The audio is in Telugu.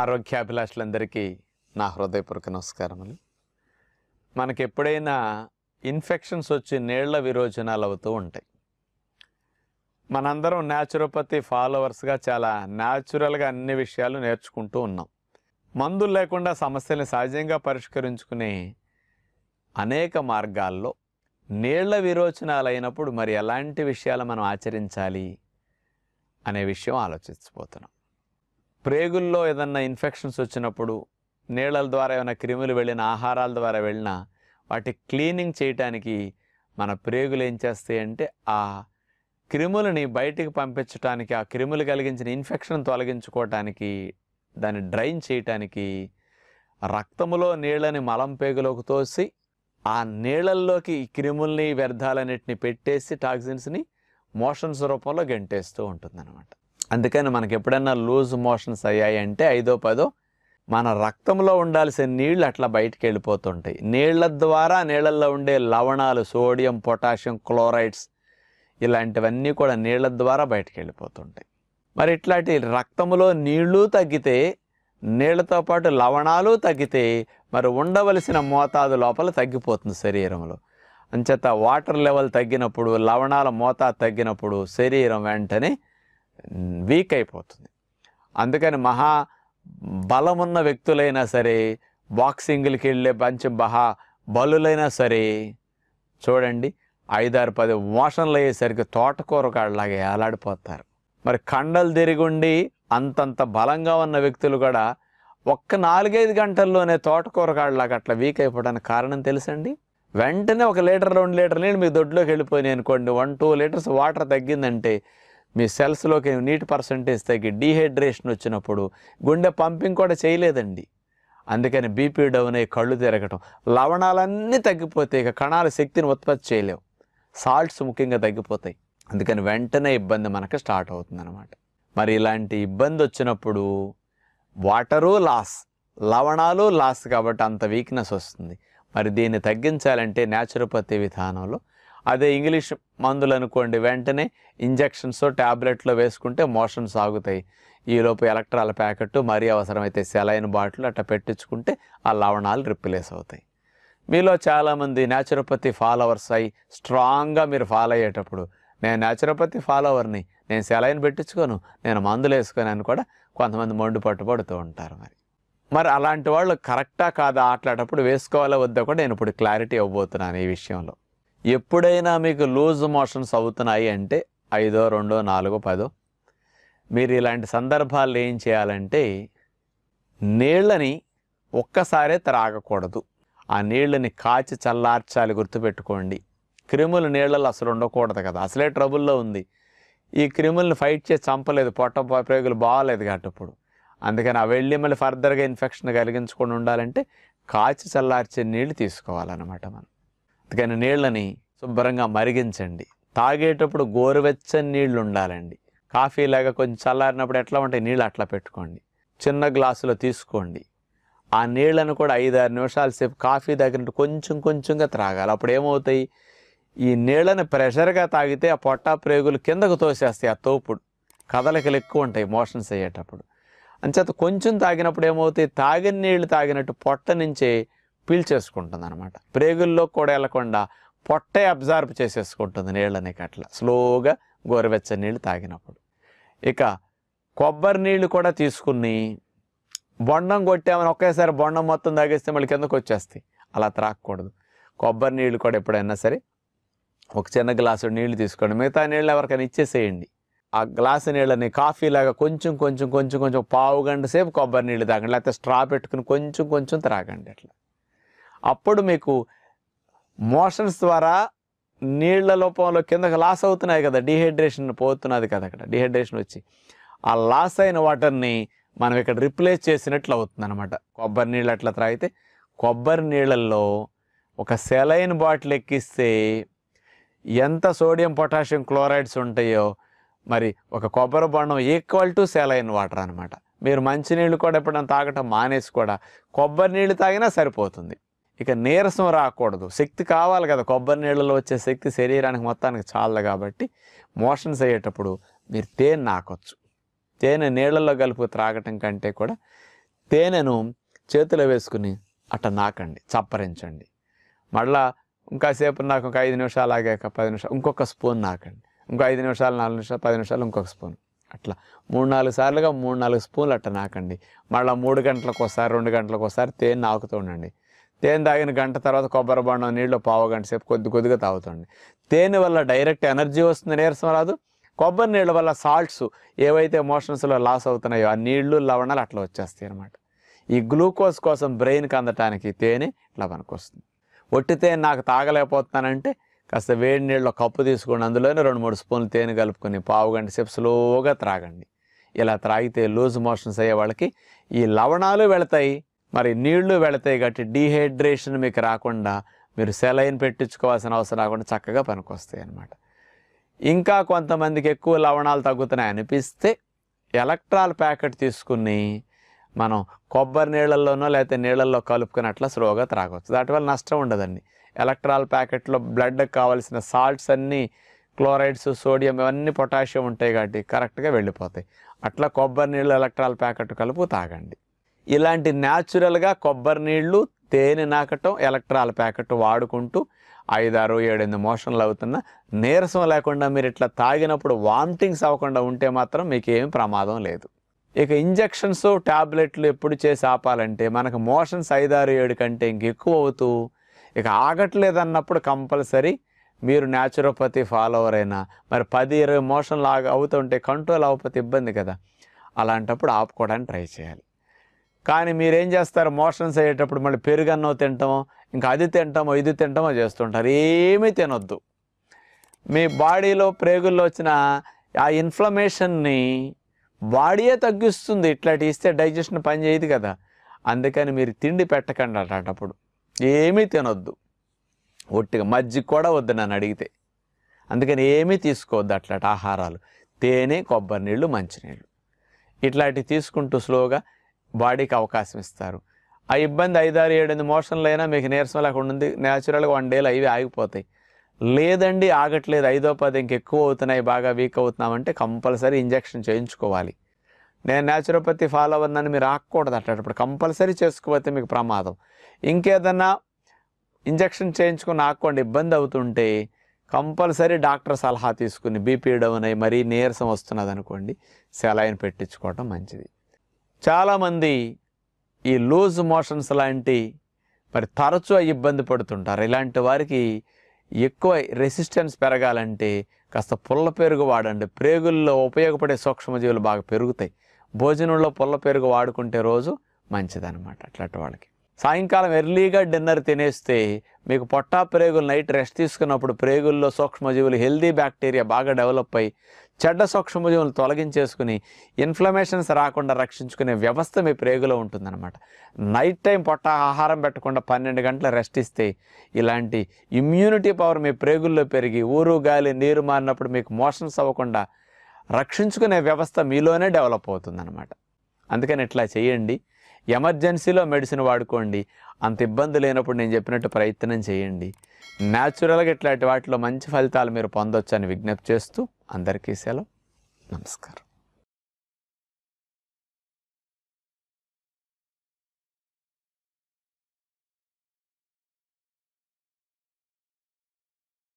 ఆరోగ్యాభిలాషులందరికీ నా హృదయపూర్వక నమస్కారములు మనకి ఎప్పుడైనా ఇన్ఫెక్షన్స్ వచ్చి నీళ్ల విరోచనాలు అవుతూ ఉంటాయి మనందరం న్యాచురోపతి ఫాలోవర్స్గా చాలా న్యాచురల్గా అన్ని విషయాలు నేర్చుకుంటూ ఉన్నాం మందులు లేకుండా సమస్యల్ని సహజంగా పరిష్కరించుకునే అనేక మార్గాల్లో నీళ్ల విరోచనాలు అయినప్పుడు మరి ఎలాంటి విషయాలు మనం ఆచరించాలి అనే విషయం ఆలోచించిపోతున్నాం ప్రేగుల్లో ఏదన్నా ఇన్ఫెక్షన్స్ వచ్చినప్పుడు నీళ్ళల ద్వారా ఏమైనా క్రిములు వెళ్ళిన ఆహారాల ద్వారా వెళ్ళినా వాటి క్లీనింగ్ చేయటానికి మన ప్రేగులు ఏం చేస్తాయంటే ఆ క్రిములని బయటికి పంపించడానికి ఆ క్రిములు కలిగించిన ఇన్ఫెక్షన్ తొలగించుకోవటానికి దాన్ని డ్రైన్ చేయటానికి రక్తములో నీళ్ళని మలం పేగులోకి తోసి ఆ నీళ్ళల్లోకి ఈ క్రిముల్ని వ్యర్థాలన్నిటిని పెట్టేసి టాక్సిన్స్ని మోషన్స్ రూపంలో గెంటేస్తూ ఉంటుందన్నమాట అందుకని మనకి ఎప్పుడైనా లూజ్ మోషన్స్ అయ్యాయంటే ఐదో పదో మన రక్తంలో ఉండాల్సిన నీళ్లు అట్లా బయటికి వెళ్ళిపోతుంటాయి నీళ్ల ద్వారా నీళ్ళల్లో ఉండే లవణాలు సోడియం పొటాషియం క్లోరైడ్స్ ఇలాంటివన్నీ కూడా నీళ్ల ద్వారా బయటికి వెళ్ళిపోతుంటాయి మరి ఇట్లాంటి రక్తంలో నీళ్లు తగ్గితే నీళ్లతో పాటు లవణాలు తగ్గితే మరి ఉండవలసిన మోతాదు లోపల తగ్గిపోతుంది శరీరంలో అంచేత వాటర్ లెవెల్ తగ్గినప్పుడు లవణాల మోతాదు తగ్గినప్పుడు శరీరం వెంటనే వీక్ అయిపోతుంది అందుకని మహా బలమున్న వ్యక్తులైనా సరే బాక్సింగ్లకి వెళ్ళే మంచి మహా బలులైనా సరే చూడండి ఐదారు పది మోషన్లు అయ్యేసరికి తోటకూర కాళ్ళలాగే అలాడిపోతారు మరి కండలు తిరిగుండి అంతంత బలంగా ఉన్న వ్యక్తులు కూడా ఒక్క నాలుగైదు గంటల్లోనే తోటకూర కాళ్ళలాగా అట్లా వీక్ అయిపోవడానికి కారణం తెలుసండి వెంటనే ఒక లీటర్ రెండు లీటర్ నేను మీ దొడ్లోకి వెళ్ళిపోయినాయి అనుకోండి వన్ టూ లీటర్స్ వాటర్ తగ్గిందంటే మీ సెల్స్లోకి నీటి పర్సంటేజ్ తగ్గి డీహైడ్రేషన్ వచ్చినప్పుడు గుండె పంపింగ్ కూడా చేయలేదండి అందుకని బీపీ డౌన్ అయ్యి కళ్ళు తిరగటం లవణాలన్నీ తగ్గిపోతే ఇక కణాల శక్తిని ఉత్పత్తి చేయలేవు సాల్ట్స్ ముఖ్యంగా తగ్గిపోతాయి అందుకని వెంటనే ఇబ్బంది మనకు స్టార్ట్ అవుతుంది అనమాట మరి ఇలాంటి ఇబ్బంది వచ్చినప్పుడు వాటరు లాస్ లవణాలు లాస్ కాబట్టి అంత వీక్నెస్ వస్తుంది మరి దీన్ని తగ్గించాలంటే న్యాచురోపతి విధానంలో అదే ఇంగ్లీష్ మందులు అనుకోండి వెంటనే ఇంజక్షన్స్ ట్యాబ్లెట్లో వేసుకుంటే మోషన్స్ ఆగుతాయి ఈలోపు ఎలక్ట్రాల ప్యాకెట్ మరీ అవసరమైతే సెలైన్ బాటిల్ అట్లా పెట్టించుకుంటే ఆ లవణాలు రిప్లేస్ అవుతాయి మీలో చాలామంది న్యాచురోపతి ఫాలోవర్స్ అయి స్ట్రాంగ్గా మీరు ఫాలో అయ్యేటప్పుడు నేను న్యాచురోపతి ఫాలోవర్ని నేను సెలైన్ పెట్టించుకోను నేను మందులు వేసుకొని అని కూడా కొంతమంది మొండి పట్టుబడుతూ ఉంటారు మరి మరి అలాంటి వాళ్ళు కరెక్టా కాదా ఆటలాడేటప్పుడు వేసుకోవాలా వద్దా కూడా నేను ఇప్పుడు క్లారిటీ ఇవ్వబోతున్నాను ఈ విషయంలో ఎప్పుడైనా మీకు లూజ్ మోషన్స్ అవుతున్నాయి అంటే ఐదో రెండో నాలుగో పదో మీరు ఇలాంటి సందర్భాల్లో ఏం చేయాలంటే నీళ్ళని ఒక్కసారే త్రాగకూడదు ఆ నీళ్ళని కాచి చల్లార్చాలి గుర్తుపెట్టుకోండి క్రిములు నీళ్ళలో అసలు ఉండకూడదు కదా అసలే ట్రబుల్లో ఉంది ఈ క్రిములను ఫైట్ చేసి చంపలేదు పొట్ట ప్రయోగులు బాగాలేదు కాబట్టి అందుకని ఆ వెళ్ళి మళ్ళీ ఫర్దర్గా ఇన్ఫెక్షన్ కలిగించకుండా ఉండాలంటే కాచి చల్లార్చే నీళ్ళు తీసుకోవాలన్నమాట మనం ఎత్తుకైన నీళ్ళని శుభ్రంగా మరిగించండి తాగేటప్పుడు గోరువెచ్చని నీళ్ళు ఉండాలండి కాఫీ లాగా కొంచెం చల్లారినప్పుడు ఎట్లా ఉంటాయి నీళ్ళు అట్లా పెట్టుకోండి చిన్న గ్లాసులో తీసుకోండి ఆ నీళ్లను కూడా ఐదు ఆరు నిమిషాల సేపు కాఫీ తగినట్టు కొంచెం కొంచెంగా త్రాగాలి అప్పుడు ఏమవుతాయి ఈ నీళ్ళని ప్రెషర్గా తాగితే ఆ పొట్టా ప్రేగులు కిందకు తోసేస్తాయి ఆ తోపుడు కదలికలు ఎక్కువ ఉంటాయి మోషన్స్ అయ్యేటప్పుడు అంచేత కొంచెం తాగినప్పుడు ఏమవుతాయి తాగిన నీళ్లు తాగినట్టు పొట్ట నుంచే పీల్చేసుకుంటుంది అనమాట ప్రేగుల్లో కూడా వెళ్లకుండా పొట్టే అబ్జార్బ్ చేసేసుకుంటుంది నీళ్ళని అట్లా స్లోగా గోరువెచ్చని నీళ్ళు తాగినప్పుడు ఇక కొబ్బరి నీళ్లు కూడా తీసుకుని బొండం కొట్టామని ఒకేసారి బొండం మొత్తం తాగేస్తే మళ్ళీ కిందకు వచ్చేస్తాయి అలా త్రాకూడదు కొబ్బరి నీళ్లు కూడా ఎప్పుడైనా సరే ఒక చిన్న గ్లాసు నీళ్లు తీసుకోండి మిగతా నీళ్ళు ఎవరికైనా ఇచ్చేసేయండి ఆ గ్లాసు నీళ్ళని కాఫీలాగా కొంచెం కొంచెం కొంచెం కొంచెం పావు గంట సేపు కొబ్బరి నీళ్ళు తాగండి లేకపోతే స్ట్రా పెట్టుకుని కొంచెం కొంచెం త్రాగండి అట్లా అప్పుడు మీకు మోషన్స్ ద్వారా నీళ్ల లోపంలో కిందకు లాస్ అవుతున్నాయి కదా డిహైడ్రేషన్ పోతున్నది కదా అక్కడ డిహైడ్రేషన్ వచ్చి ఆ లాస్ అయిన వాటర్ని మనం ఇక్కడ రిప్లేస్ చేసినట్లు అవుతుంది అనమాట కొబ్బరి నీళ్ళు అట్లా త్రాగితే కొబ్బరి నీళ్ళల్లో ఒక సెలైన్ బాటిల్ ఎక్కిస్తే ఎంత సోడియం పొటాషియం క్లోరైడ్స్ ఉంటాయో మరి ఒక కొబ్బరి బొండం ఈక్వల్ టు సెలైన్ వాటర్ అనమాట మీరు మంచినీళ్ళు కూడా ఎప్పుడైనా తాగటం మానేసి కూడా కొబ్బరి నీళ్ళు తాగినా సరిపోతుంది ఇక నీరసం రాకూడదు శక్తి కావాలి కదా కొబ్బరి నీళ్ళలో వచ్చే శక్తి శరీరానికి మొత్తానికి చాలదు కాబట్టి మోషన్స్ అయ్యేటప్పుడు మీరు తేనె నాకొచ్చు తేనె నీళ్ళల్లో కలుపు త్రాగటం కంటే కూడా తేనెను చేతిలో వేసుకుని అట్ట నాకండి చప్పరించండి మళ్ళా ఇంకాసేపు నాకు ఒక ఐదు నిమిషాలు ఆగాక పది నిమిషాలు ఇంకొక స్పూన్ నాకండి ఇంకో ఐదు నిమిషాలు నాలుగు నిమిషాలు పది నిమిషాలు ఇంకొక స్పూన్ అట్లా మూడు నాలుగు సార్లుగా మూడు నాలుగు స్పూన్లు అట్ట నాకండి మళ్ళీ మూడు గంటలకు ఒకసారి రెండు గంటలకు ఒకసారి తేనె నాకుతూ ఉండండి తేనె తాగిన గంట తర్వాత కొబ్బరి బండం నీళ్ళు పావు గంట సేపు కొద్ది కొద్దిగా తాగుతుంది తేనె వల్ల డైరెక్ట్ ఎనర్జీ వస్తుంది నీరసం రాదు కొబ్బరి నీళ్ళ వల్ల సాల్ట్స్ ఏవైతే మోషన్స్లో లాస్ అవుతున్నాయో ఆ నీళ్లు లవణాలు అట్లా వచ్చేస్తాయి అనమాట ఈ గ్లూకోజ్ కోసం బ్రెయిన్కి అందటానికి తేనె ఇట్లా పనికొస్తుంది ఒట్టి తేనె నాకు తాగలేకపోతున్నానంటే కాస్త వేడి నీళ్ళు కప్పు తీసుకోండి అందులోనే రెండు మూడు స్పూన్లు తేనె కలుపుకొని పావు గంట సేపు స్లోగా త్రాగండి ఇలా త్రాగితే లూజ్ మోషన్స్ అయ్యే వాళ్ళకి ఈ లవణాలు వెళతాయి మరి నీళ్లు వెళతాయి కాబట్టి డీహైడ్రేషన్ మీకు రాకుండా మీరు సెలైన్ పెట్టించుకోవాల్సిన అవసరం రాకుండా చక్కగా పనికొస్తాయి అన్నమాట ఇంకా కొంతమందికి ఎక్కువ లవణాలు తగ్గుతున్నాయి అనిపిస్తే ఎలక్ట్రాల్ ప్యాకెట్ తీసుకుని మనం కొబ్బరి నీళ్ళల్లోనో లేకపోతే నీళ్ళల్లో కలుపుకుని అట్లా స్లోగా త్రాగవచ్చు దాటి వల్ల నష్టం ఉండదండి ఎలక్ట్రాల్ ప్యాకెట్లో బ్లడ్కి కావాల్సిన సాల్ట్స్ అన్నీ క్లోరైడ్స్ సోడియం ఇవన్నీ పొటాషియం ఉంటాయి కాబట్టి కరెక్ట్గా వెళ్ళిపోతాయి అట్లా కొబ్బరి నీళ్ళు ఎలక్ట్రాల్ ప్యాకెట్ కలుపు తాగండి ఇలాంటి న్యాచురల్గా కొబ్బరి నీళ్లు తేనె నాకటం ఎలక్ట్రాల్ ప్యాకెట్ వాడుకుంటూ ఐదారు ఏడెనిమిది మోషన్లు అవుతున్నా నీరసం లేకుండా మీరు ఇట్లా తాగినప్పుడు వామిటింగ్స్ అవ్వకుండా ఉంటే మాత్రం మీకు ఏమి ప్రమాదం లేదు ఇక ఇంజెక్షన్స్ ట్యాబ్లెట్లు ఎప్పుడు చేసి ఆపాలంటే మనకు మోషన్స్ ఐదారు ఏడు కంటే ఇంకెక్కువ అవుతూ ఇక ఆగట్లేదన్నప్పుడు కంపల్సరీ మీరు న్యాచురోపతి ఫాలోవర్ అయినా మరి పది ఇరవై మోషన్లు ఆగ అవుతుంటే కంట్రోల్ అవపతి ఇబ్బంది కదా అలాంటప్పుడు ఆపుకోవడానికి ట్రై చేయాలి కానీ మీరేం చేస్తారు మోషన్స్ అయ్యేటప్పుడు మళ్ళీ పెరుగన్నో తింటామో ఇంకా అది తింటామో ఇది తింటామో చేస్తుంటారు ఏమీ తినొద్దు మీ బాడీలో ప్రేగుల్లో వచ్చిన ఆ ఇన్ఫ్లమేషన్ని బాడీయే తగ్గిస్తుంది ఇట్లా ఇస్తే డైజెషన్ పని చేయదు కదా అందుకని మీరు తిండి పెట్టకండి అలాంటప్పుడు ఏమీ తినొద్దు ఒట్టిగా మజ్జిగ కూడా వద్దు నన్ను అడిగితే అందుకని ఏమీ తీసుకోవద్దు అట్లాంటి ఆహారాలు తేనె కొబ్బరి నీళ్ళు మంచినీళ్ళు ఇట్లాంటివి తీసుకుంటూ స్లోగా బాడీకి అవకాశం ఇస్తారు ఆ ఇబ్బంది ఐదారు ఏడెనిమిది మోషన్లు అయినా మీకు నీరసం లేకుండా ఉంది న్యాచురల్గా వన్ డేలు అవి ఆగిపోతాయి లేదండి ఆగట్లేదు ఐదో పది ఇంకెక్కువ అవుతున్నాయి బాగా వీక్ అవుతున్నామంటే కంపల్సరీ ఇంజెక్షన్ చేయించుకోవాలి నేను న్యాచురోపతి ఫాలో అవ్వనని మీరు ఆకూడదు అట్లాంటప్పుడు కంపల్సరీ చేసుకుపోతే మీకు ప్రమాదం ఇంకేదన్నా ఇంజెక్షన్ చేయించుకుని ఆక్కోండి ఇబ్బంది అవుతుంటే కంపల్సరీ డాక్టర్ సలహా తీసుకుని బీపీ డౌన్ అయ్యి మరీ నీరసం వస్తున్నది అనుకోండి సెలైన్ పెట్టించుకోవటం మంచిది చాలామంది ఈ లూజ్ మోషన్స్ లాంటి మరి తరచూ ఇబ్బంది పడుతుంటారు ఇలాంటి వారికి ఎక్కువ రెసిస్టెన్స్ పెరగాలంటే కాస్త పుల్ల పెరుగు వాడండి ప్రేగుల్లో ఉపయోగపడే సూక్ష్మజీవులు బాగా పెరుగుతాయి భోజనంలో పుల్ల పెరుగు వాడుకుంటే రోజు మంచిదన్నమాట అట్లాంటి వాళ్ళకి సాయంకాలం ఎర్లీగా డిన్నర్ తినేస్తే మీకు పొట్టా ప్రేగులు నైట్ రెస్ట్ తీసుకున్నప్పుడు ప్రేగుల్లో సూక్ష్మజీవులు హెల్దీ బ్యాక్టీరియా బాగా డెవలప్ అయ్యి చెడ్డ సూక్ష్మజీవులు తొలగించేసుకుని ఇన్ఫ్లమేషన్స్ రాకుండా రక్షించుకునే వ్యవస్థ మీ ప్రేగులో ఉంటుందన్నమాట నైట్ టైం పొట్ట ఆహారం పెట్టకుండా పన్నెండు గంటల రెస్ట్ ఇస్తే ఇలాంటి ఇమ్యూనిటీ పవర్ మీ ప్రేగుల్లో పెరిగి ఊరు గాలి నీరు మారినప్పుడు మీకు మోషన్స్ అవ్వకుండా రక్షించుకునే వ్యవస్థ మీలోనే డెవలప్ అవుతుందన్నమాట అందుకని ఇట్లా చేయండి ఎమర్జెన్సీలో మెడిసిన్ వాడుకోండి అంత ఇబ్బంది లేనప్పుడు నేను చెప్పినట్టు ప్రయత్నం చేయండి న్యాచురల్గా ఇట్లాంటి వాటిలో మంచి ఫలితాలు మీరు పొందొచ్చని విజ్ఞప్తి చేస్తూ అందరికీ సెలవు నమస్కారం